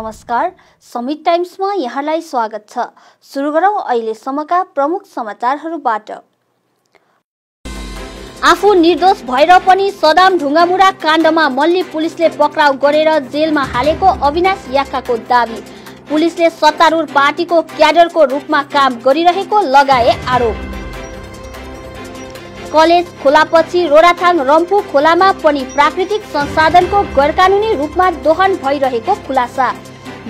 नमस्कार समित टाइम्समा यहाँलाई स्वागत छ सुरु गरौँ अहिलेसम्मका प्रमुख समाचारहरूबाट आफू निर्दोष भएर पनि सदाम ढुङ्गामुडा काण्डमा मल्ली पुलिसले पक्राउ गरेर जेलमा हालेको अविनाश याकाको दावी पुलिसले सत्तारूढ पार्टीको क्याडरको रूपमा काम गरिरहेको लगाए आरोप कलेज खोलापछि रोडाथाङ रम्फू खोलामा पनि प्राकृतिक संसाधनको गैरकानुनी रूपमा दोहन भइरहेको खुलासा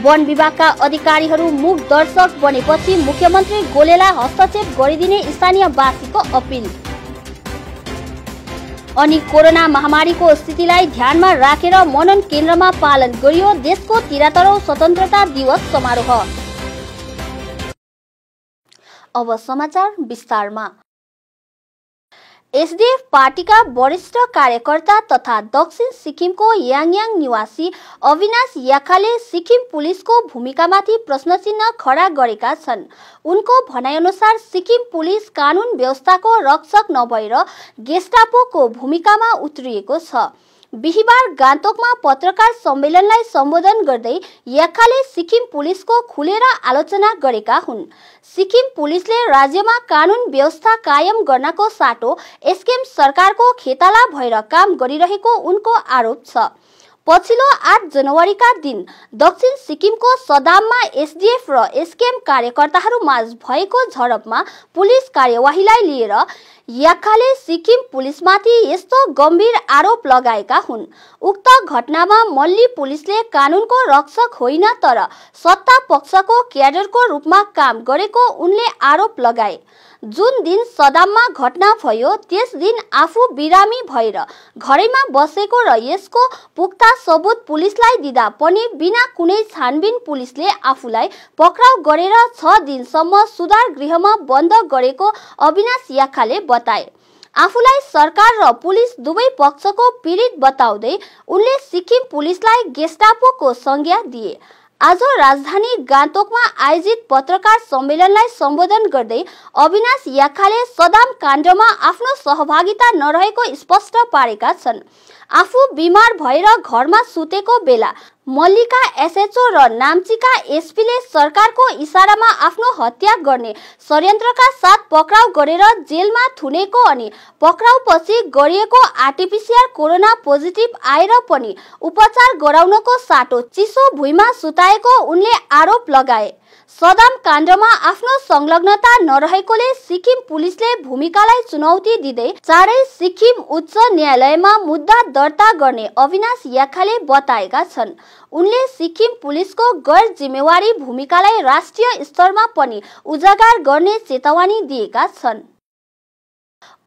वन विभागका अधिकारीहरू मुख दर्शक बनेपछि मुख्यमन्त्री गोलेलाई हस्तक्षेप गरिदिने स्थानीयवासीको अपिल अनि कोरोना महामारीको स्थितिलाई ध्यानमा राखेर मनन केन्द्रमा पालन गरियो देशको तिरातरौं स्वतन्त्रता दिवस समारोह अब समाचार विस्तारमा एसडिएफ पार्टीका वरिष्ठ कार्यकर्ता तथा दक्षिण सिक्किमको याङयाङ निवासी अविनाश याखाले सिक्किम पुलिसको भूमिकामाथि प्रश्नचिन्ह खडा गरेका छन् उनको भनाइअनुसार सिक्किम पुलिस कानुन व्यवस्थाको रक्षक नभएर गेस्टापोको भूमिकामा उत्रिएको छ बिहिबार गान्तोकमा पत्रकार सम्मेलनलाई सम्बोधन गर्दै याखाले सिक्किम पुलिसको खुलेर आलोचना गरेका हुन् सिक्किम पुलिसले राज्यमा कानुन व्यवस्था कायम गर्नको साटो एसकेएम सरकारको खेताला भएर काम गरिरहेको उनको आरोप छ पछिल्लो आठ जनवरीका दिन दक्षिण सिक्किमको सदाममा एसडिएफ र एसकेएम कार्यकर्ताहरूमाझ भएको झडपमा पुलिस कार्यवाहीलाई लिएर याखाले सिक्किम पुलिसमाथि यस्तो गम्भीर आरोप लगाएका हुन् उक्त घटनामा मल्ली पुलिसले कानुनको रक्षक होइन तर सत्ता पक्षको क्याडरको रूपमा काम गरेको उनले आरोप लगाए जुन दिन सदाममा घटना भयो त्यस दिन आफू बिरामी भएर घरैमा बसेको र यसको पुख्ता सबुत पुलिसलाई दिँदा पनि बिना कुनै छानबिन पुलिसले आफूलाई पक्राउ गरेर छ दिनसम्म सुधार गृहमा बन्द गरेको अविनाश याखाले बताए आफूलाई सरकार र पुलिस दुवै पक्षको पीडित बताउँदै उनले सिक्किम पुलिसलाई गेस्टापोको संज्ञा दिए आज राजधानी गान्तोकमा आयोजित पत्रकार सम्मेलनलाई सम्बोधन गर्दै अविनाश याखाले सदाम काण्डमा आफ्नो सहभागिता नरहेको स्पष्ट पारेका छन् आफू बिमार भएर घरमा सुतेको बेला मल्लिका एसएचओ र नाम्चीका एसपीले सरकारको इसारामा आफ्नो हत्या गर्ने षड्यन्त्रका साथ पक्राउ गरेर जेलमा थुनेको अनि पक्राउ पछि गरिएको आरटिपिसिआर कोरोना पोजिटिभ आएर पनि उपचार गराउनको साटो चिसो भुइँमा सुताएको उनले आरोप लगाए सदाम काण्डमा आफ्नो संलग्नता नरहेकोले सिक्किम पुलिसले भूमिकालाई चुनौती दिँदै चाँडै सिक्किम उच्च न्यायालयमा मुद्दा दर्ता गर्ने अविनाश याखाले बताएका छन् उनले सिक्किम पुलिसको गैर जिम्मेवारी भूमिकालाई राष्ट्रिय स्तरमा पनि उजागर गर्ने चेतावनी दिएका छन्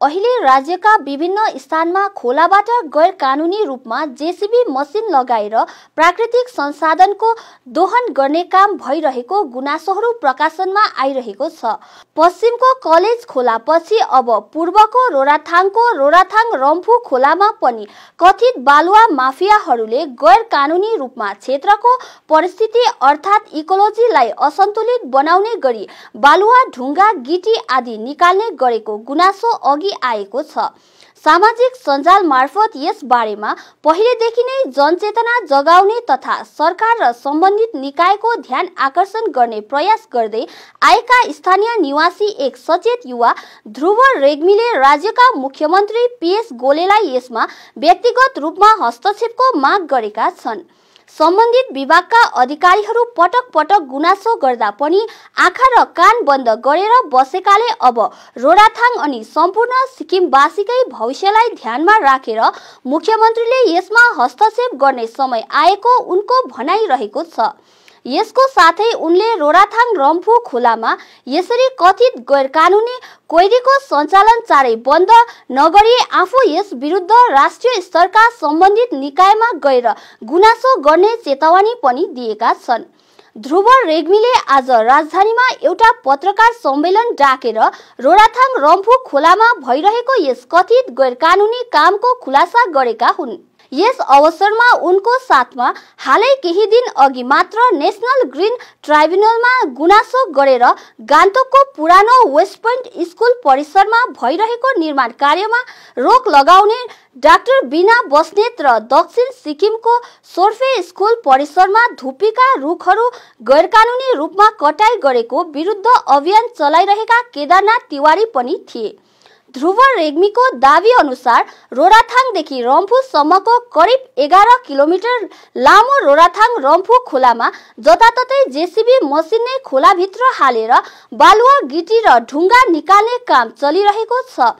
अहिले राज्यका विभिन्न स्थानमा खोलाबाट गैर कानुनी रूपमा जेसिबी मसिन लगाएर प्राकृतिक संसाधनको दोहन गर्ने काम भइरहेको गुनासोहरू प्रकाशनमा आइरहेको छ पश्चिमको कलेज खोलापछि अब पूर्वको रोराथाङको रोराथाङ रम्फू खोलामा पनि कथित बालुवा माफियाहरूले गैर कानुनी रूपमा क्षेत्रको परिस्थिति अर्थात् इकोलोजीलाई असन्तुलित बनाउने गरी बालुवा ढुङ्गा गिटी आदि निकाल्ने गरेको गुनासो अघि आएको छ सामाजिक सञ्जाल मार्फत यस बारेमा पहिलेदेखि नै जनचेतना जगाउने तथा सरकार र सम्बन्धित निकायको ध्यान आकर्षण गर्ने प्रयास गर्दै आएका स्थानीय निवासी एक सचेत युवा ध्रुव रेग्मीले राज्यका मुख्यमन्त्री पिएस गोलेलाई यसमा व्यक्तिगत रूपमा हस्तक्षेपको माग गरेका छन् सम्बन्धित विभागका अधिकारीहरू पटक पटक गुनासो गर्दा पनि आँखा र कान बन्द गरेर बसेकाले अब रोडाथाङ अनि सम्पूर्ण सिक्किमवासीकै भविष्यलाई ध्यानमा राखेर मुख्यमन्त्रीले यसमा हस्तक्षेप गर्ने समय आएको उनको भनाइरहेको छ यसको साथै उनले रोडाथाङ रम्फू खोलामा यसरी कथित गैर कानुनी कोइरीको सञ्चालन चाँडै बन्द नगरी आफू यस विरुद्ध राष्ट्रिय स्तरका सम्बन्धित निकायमा गएर गुनासो गर्ने चेतावनी पनि दिएका छन् ध्रुव रेग्मीले आज राजधानीमा एउटा पत्रकार सम्मेलन डाकेर रोडाथाङ रम्फू खोलामा भइरहेको यस कथित गैर कानुनी कामको खुलासा गरेका हुन् यस अवसरमा उनको साथमा हालै केही दिन अघि मात्र नेसनल ग्रिन ट्राइब्युनलमा गुनासो गरेर गान्तोकको पुरानो वेस्ट पोइन्ट स्कुल परिसरमा भइरहेको निर्माण कार्यमा रोक लगाउने डाक्टर बिना बस्नेत र दक्षिण सिक्किमको सोर्फे स्कुल परिसरमा धुपीका रुखहरू गैरकानुनी रूपमा कटाई गरेको विरुद्ध अभियान चलाइरहेका केदारनाथ तिवारी पनि थिए ध्रुव रेग्मीको दावी अनुसार रोराथाङदेखि रम्फूसम्मको करिब एघार किलोमिटर लामो रोराथाङ रम्फू खोलामा जताततै जेसिबी मसिन नै खोलाभित्र हालेर बालुवा गिटी र ढुङ्गा निकाल्ने काम चलिरहेको छ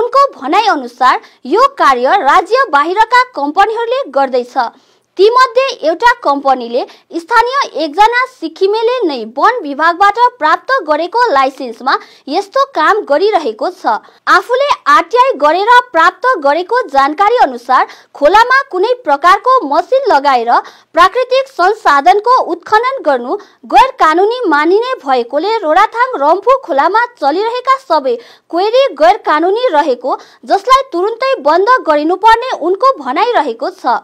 उनको भनाइअनुसार यो कार्य राज्य बाहिरका कम्पनीहरूले गर्दैछ ती मध्ये एउटा कम्पनीले स्थानीय एकजना सिक्किमेले नै वन विभागबाट प्राप्त गरेको लाइसेन्समा यस्तो काम गरिरहेको छ आफूले आरटीआई गरेर प्राप्त गरेको जानकारी अनुसार खोलामा कुनै प्रकारको मसिन लगाएर प्राकृतिक संसाधनको उत्खनन गर्नु गैर कानुनी मानिने भएकोले रोडाथाङ रम्फू खोलामा चलिरहेका सबै क्वेरी गैर कानुनी रहेको जसलाई तुरुन्तै बन्द गरिनुपर्ने उनको भनाइरहेको छ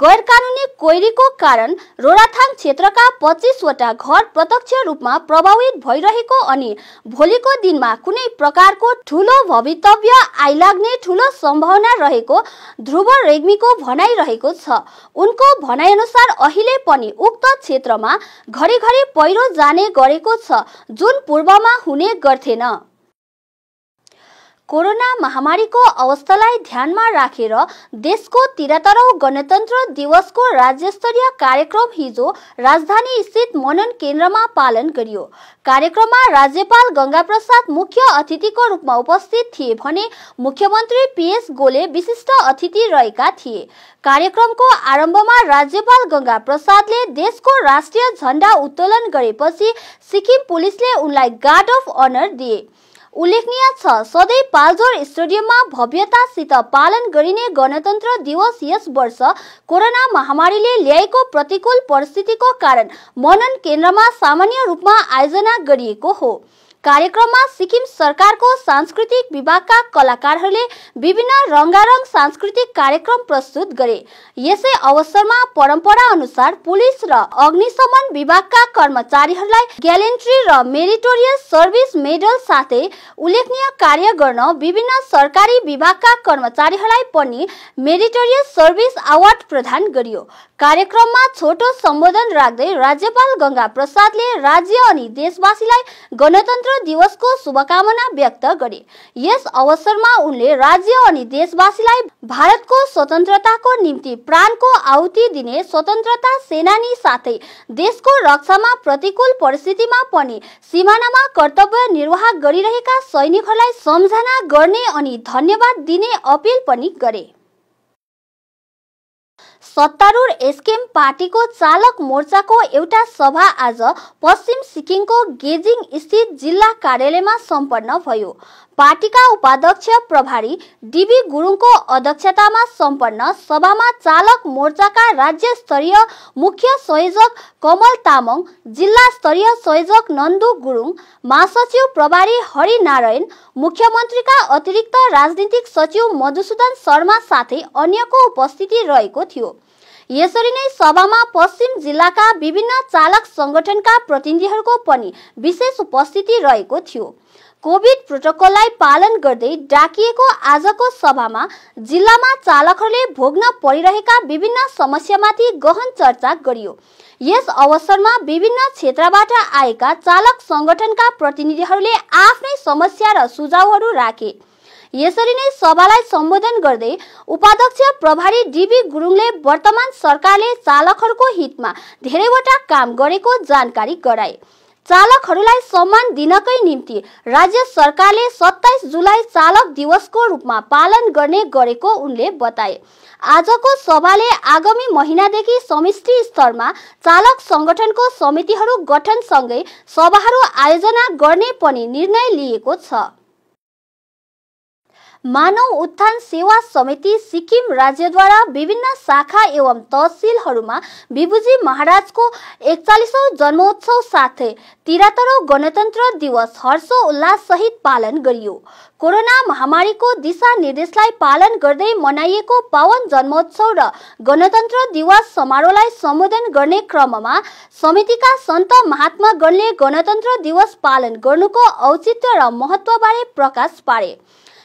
गैर कानुनी कोइरीको कारण रोराथाङ क्षेत्रका पच्चिसवटा घर प्रत्यक्ष रूपमा प्रभावित भइरहेको अनि भोलिको दिनमा कुनै प्रकारको ठुलो भवितव्य आइलाग्ने ठुलो सम्भावना रहेको ध्रुव रेग्मीको भनाइ रहेको छ उनको भनाइअनुसार अहिले पनि उक्त क्षेत्रमा घरिघरि पहिरो जाने गरेको छ जुन पूर्वमा हुने गर्थेन कोरोना महामारीको अवस्थालाई ध्यानमा राखेर रा, देशको तिहत्तरौँ गणतन्त्र दिवसको राज्यस्तरीय कार्यक्रम हिजो राजधानी स्थित मनन केन्द्रमा पालन गरियो कार्यक्रममा राज्यपाल गङ्गाप्रसाद मुख्य अतिथिको रूपमा उपस्थित थिए भने मुख्यमन्त्री पिएस गोले विशिष्ट अतिथि रहेका थिए कार्यक्रमको आरम्भमा राज्यपाल गङ्गा प्रसादले देशको राष्ट्रिय झण्डा उत्तोलन गरेपछि सिक्किम पुलिसले उनलाई गार्ड अफ अनर दिए उल्लेखनीय छ सधैँ पालजोर स्टेडियममा भव्यतासित पालन गरिने गणतन्त्र दिवस यस वर्ष कोरोना महामारीले ल्याएको प्रतिकूल परिस्थितिको कारण मनन केन्द्रमा सामान्य रूपमा आयोजना गरिएको हो कार्यक्रममा सिक्किम सरकारको सांस्कृतिक विभागका कलाकारहरूले विभिन्न रङ्गारङ सांस्कृतिक कार्यक्रम प्रस्तुत गरे यसै अवसरमा परम्परा अनुसार पुलिस र अग्निशमन विभागका कर्मचारीहरूलाई ग्यालेन्ट्री र मेरिटोरियस सर्भिस मेडल साथै उल्लेखनीय कार्य गर्न विभिन्न सरकारी विभागका कर्मचारीहरूलाई पनि मेरिटोरियस सर्भिस अवार्ड प्रदान गरियो कार्यक्रममा छोटो सम्बोधन राख्दै राज्यपाल गङ्गा प्रसादले राज्य अनि देशवासीलाई गणतन्त्र दिवसको शुभकामना व्यक्त गरे यस अवसरमा उनले राज्य अनि देशवासीलाई भारतको स्वतन्त्रताको निम्ति प्राणको आहुति दिने स्वतन्त्रता सेनानी साथै देशको रक्षामा प्रतिकूल परिस्थितिमा पनि सिमानामा कर्तव्य निर्वाह गरिरहेका सैनिकहरूलाई सम्झना गर्ने अनि धन्यवाद दिने अपिल पनि गरे सत्तारूढ एसकेएम पार्टीको चालक मोर्चाको एउटा सभा आज पश्चिम सिक्किमको गेजिङ स्थित जिल्ला कार्यालयमा सम्पन्न भयो पार्टीका उपाध्यक्ष प्रभारी डिबी गुरुङको अध्यक्षतामा सम्पन्न सभामा चालक मोर्चाका राज्य स्तरीय मुख्य संयोजक कमल तामाङ जिल्ला स्तरीय संयोजक नन्दु गुरुङ महासचिव प्रभारी हरिनारायण मुख्यमन्त्रीका अतिरिक्त राजनीतिक सचिव मधुसूदन शर्मा साथै अन्यको उपस्थिति रहेको थियो यसरी नै सभामा पश्चिम जिल्लाका विभिन्न चालक सङ्गठनका प्रतिनिधिहरूको पनि विशेष उपस्थिति रहेको थियो कोभिड प्रोटोकललाई पालन गर्दै डाकिएको आजको सभामा जिल्लामा चालकहरूले भोग्न परिरहेका विभिन्न समस्यामाथि गहन चर्चा गरियो यस अवसरमा विभिन्न क्षेत्रबाट आएका चालक सङ्गठनका प्रतिनिधिहरूले आफ्नै समस्या र सुझावहरू राखे यसरी नै सभालाई सम्बोधन गर्दै उपाध्यक्ष प्रभारी डिबी गुरुङले वर्तमान सरकारले चालकहरूको हितमा धेरैवटा काम गरेको जानकारी गराए चालकहरूलाई सम्मान दिनकै निम्ति राज्य सरकारले सत्ताइस जुलाई चालक दिवसको रूपमा पालन गर्ने गरेको उनले बताए आजको सभाले आगामी महिनादेखि समष्टि स्तरमा चालक सङ्गठनको समितिहरू गठनसँगै सभाहरू आयोजना गर्ने पनि निर्णय लिएको छ मानव उत्थान सेवा समिति सिक्किम राज्यद्वारा विभिन्न शाखा एवं तहसिलहरूमा विभुजी महाराजको एकचालिसौँ जन्मोत्सव साथै तिहत्तरौँ गणतन्त्र दिवस हर्षोल्लास सहित पालन गरियो कोरोना महामारीको दिशा निर्देशलाई पालन गर्दै मनाइएको पावन जन्मोत्सव र गणतन्त्र दिवस समारोहलाई सम्बोधन गर्ने क्रममा समितिका सन्त महात्मा गणले गणतन्त्र दिवस पालन गर्नुको औचित्य र महत्त्वबारे प्रकाश पारे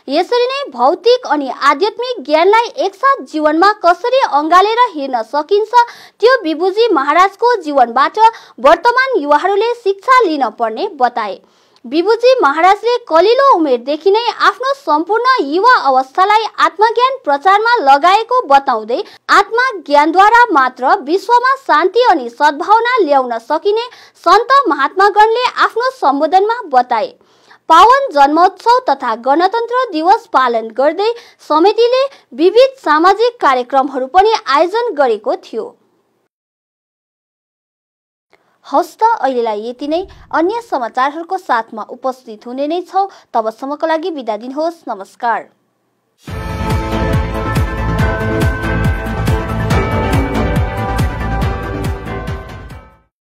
यसरी नै भौतिक अनि आध्यात्मिक ज्ञानलाई एकसाथ जीवनमा कसरी अँगालेर हिँड्न सकिन्छ त्यो विभुजी महाराजको जीवनबाट वर्तमान युवाहरूले शिक्षा लिन पर्ने बताए विभुजी महाराजले कलिलो उमेरदेखि नै आफ्नो सम्पूर्ण युवा अवस्थालाई आत्मज्ञान प्रचारमा लगाएको बताउँदै आत्मा ज्ञानद्वारा मात्र विश्वमा शान्ति अनि सद्भावना ल्याउन सकिने सन्त महात्मागणले आफ्नो सम्बोधनमा बताए पावन जन्मोत्सव तथा गणतन्त्र दिवस पालन गर्दै समितिले विविध सामाजिक कार्यक्रमहरू पनि आयोजन गरेको थियो हस्त अहिलेलाई यति नै अन्य समाचारहरूको साथमा उपस्थित हुने नै छौ तबसम्मको लागि बिदा दिनुहोस् नमस्कार